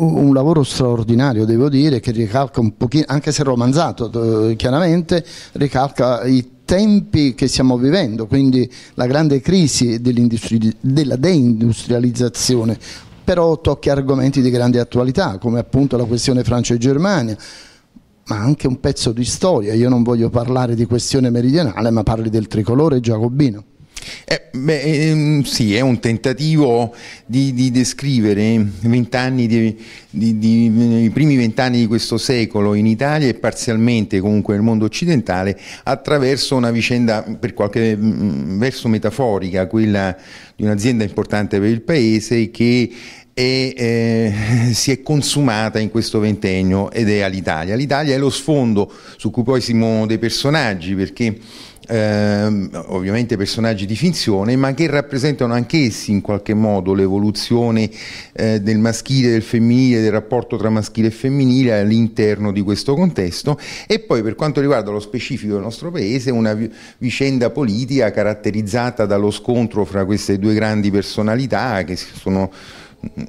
un lavoro straordinario, devo dire, che ricalca un pochino, anche se romanzato eh, chiaramente, ricalca i tempi che stiamo vivendo, quindi la grande crisi della deindustrializzazione, però tocca argomenti di grande attualità, come appunto la questione Francia e Germania, ma anche un pezzo di storia. Io non voglio parlare di questione meridionale, ma parli del tricolore giacobino. Eh, beh, ehm, sì, è un tentativo di, di descrivere i primi vent'anni di questo secolo in Italia e parzialmente comunque nel mondo occidentale attraverso una vicenda per qualche mh, mm, verso metaforica, quella di un'azienda importante per il paese che e eh, si è consumata in questo ventennio ed è all'Italia. L'Italia è lo sfondo su cui poi si muovono dei personaggi perché ehm, ovviamente personaggi di finzione, ma che rappresentano anch'essi in qualche modo l'evoluzione eh, del maschile, e del femminile, del rapporto tra maschile e femminile all'interno di questo contesto e poi per quanto riguarda lo specifico del nostro paese una vicenda politica caratterizzata dallo scontro fra queste due grandi personalità che sono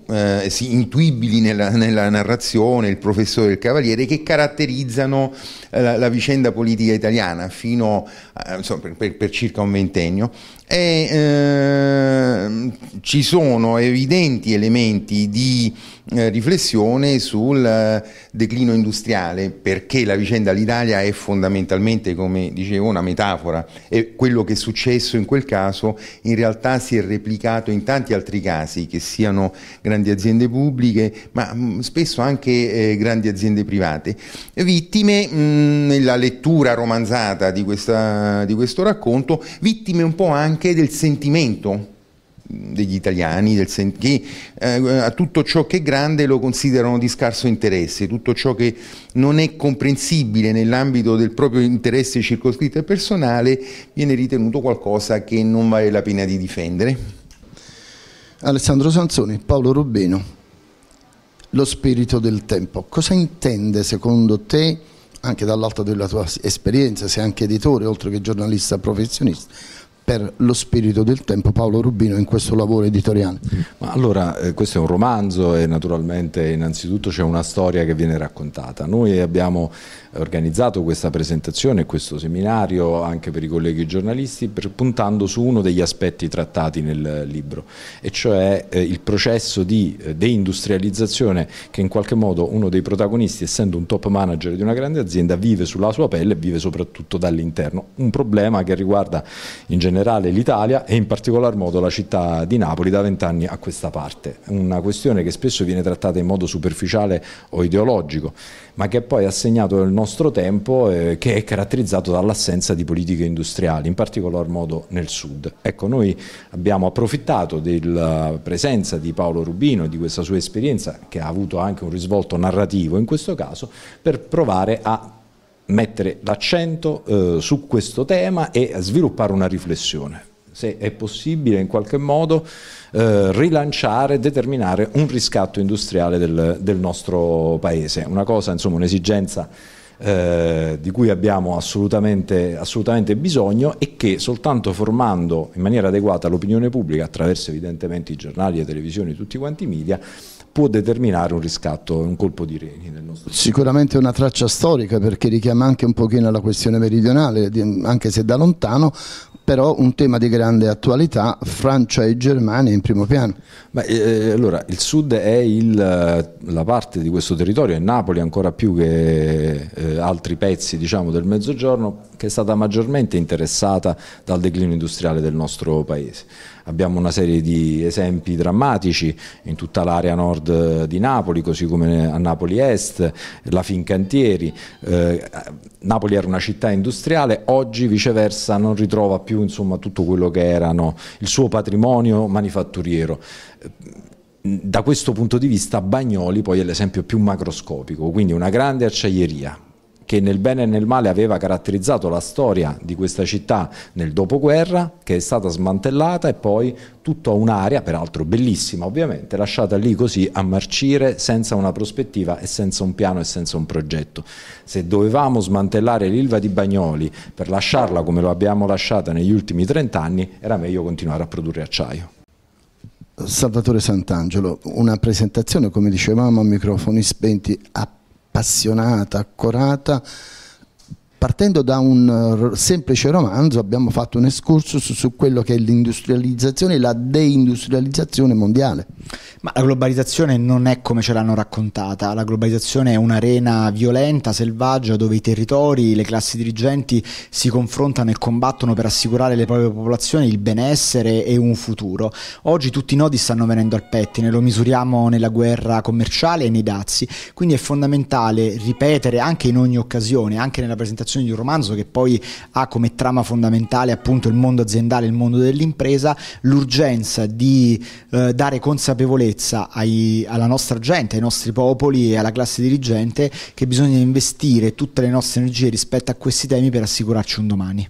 eh, sì, intuibili nella, nella, narrazione, il professore e il cavaliere, che caratterizzano eh, la, la, vicenda politica italiana fino a, eh, insomma, per, per, per, circa un ventennio e, eh, ci sono evidenti elementi di eh, riflessione sul eh, declino industriale perché la vicenda all'Italia è fondamentalmente come dicevo una metafora e quello che è successo in quel caso in realtà si è replicato in tanti altri casi che siano grandi aziende pubbliche ma mm, spesso anche eh, grandi aziende private vittime mh, mm, nella lettura romanzata di, questa, di questo racconto vittime un po' anche anche del sentimento degli italiani, del che eh, a tutto ciò che è grande lo considerano di scarso interesse, tutto ciò che non è comprensibile nell'ambito del proprio interesse circoscritto e personale viene ritenuto qualcosa che non vale la pena di difendere. Alessandro Sanzoni, Paolo Rubino, lo spirito del tempo, cosa intende secondo te, anche dall'alto della tua esperienza, sei anche editore oltre che giornalista professionista, per lo spirito del tempo Paolo Rubino in questo lavoro editoriale. Ma allora, eh, questo è un romanzo e naturalmente innanzitutto c'è una storia che viene raccontata. Noi abbiamo organizzato questa presentazione, questo seminario anche per i colleghi giornalisti per, puntando su uno degli aspetti trattati nel libro e cioè eh, il processo di eh, deindustrializzazione che in qualche modo uno dei protagonisti essendo un top manager di una grande azienda vive sulla sua pelle e vive soprattutto dall'interno. Un problema che riguarda in generale generale l'Italia e in particolar modo la città di Napoli da vent'anni a questa parte. Una questione che spesso viene trattata in modo superficiale o ideologico, ma che poi ha segnato il nostro tempo eh, che è caratterizzato dall'assenza di politiche industriali, in particolar modo nel sud. Ecco, noi abbiamo approfittato della presenza di Paolo Rubino e di questa sua esperienza, che ha avuto anche un risvolto narrativo in questo caso, per provare a mettere l'accento eh, su questo tema e sviluppare una riflessione se è possibile in qualche modo eh, rilanciare, determinare un riscatto industriale del, del nostro paese. Una cosa, insomma, un'esigenza eh, di cui abbiamo assolutamente, assolutamente, bisogno e che soltanto formando in maniera adeguata l'opinione pubblica attraverso evidentemente i giornali, le televisioni, e tutti quanti i media può determinare un riscatto, un colpo di reni nel nostro Sicuramente è una traccia storica perché richiama anche un pochino la questione meridionale, anche se da lontano, però un tema di grande attualità, Francia e Germania in primo piano. Beh, eh, allora, il sud è il, eh, la parte di questo territorio, è Napoli ancora più che eh, altri pezzi diciamo, del mezzogiorno, che è stata maggiormente interessata dal declino industriale del nostro paese. Abbiamo una serie di esempi drammatici in tutta l'area nord eh, di Napoli, così come a Napoli Est, la Fincantieri. Eh, Napoli era una città industriale, oggi viceversa non ritrova più insomma, tutto quello che erano il suo patrimonio manifatturiero da questo punto di vista Bagnoli poi è l'esempio più macroscopico, quindi una grande acciaieria che nel bene e nel male aveva caratterizzato la storia di questa città nel dopoguerra, che è stata smantellata e poi tutta un'area, peraltro bellissima ovviamente, lasciata lì così a marcire senza una prospettiva e senza un piano e senza un progetto. Se dovevamo smantellare l'Ilva di Bagnoli per lasciarla come lo abbiamo lasciata negli ultimi 30 anni, era meglio continuare a produrre acciaio. Salvatore Sant'Angelo, una presentazione, come dicevamo, a microfoni spenti, a appassionata, accorata. Partendo da un eh, semplice romanzo abbiamo fatto un excursus su quello che è l'industrializzazione e la deindustrializzazione mondiale. Ma la globalizzazione non è come ce l'hanno raccontata, la globalizzazione è un'arena violenta, selvaggia, dove i territori, le classi dirigenti si confrontano e combattono per assicurare alle proprie popolazioni il benessere e un futuro. Oggi tutti i nodi stanno venendo al pettine, lo misuriamo nella guerra commerciale e nei dazi, quindi è fondamentale ripetere anche in ogni occasione, anche nella presentazione di un romanzo che poi ha come trama fondamentale appunto il mondo aziendale, il mondo dell'impresa, l'urgenza di eh, dare consapevolezza consapevolezza ai, alla nostra gente, ai nostri popoli e alla classe dirigente che bisogna investire tutte le nostre energie rispetto a questi temi per assicurarci un domani.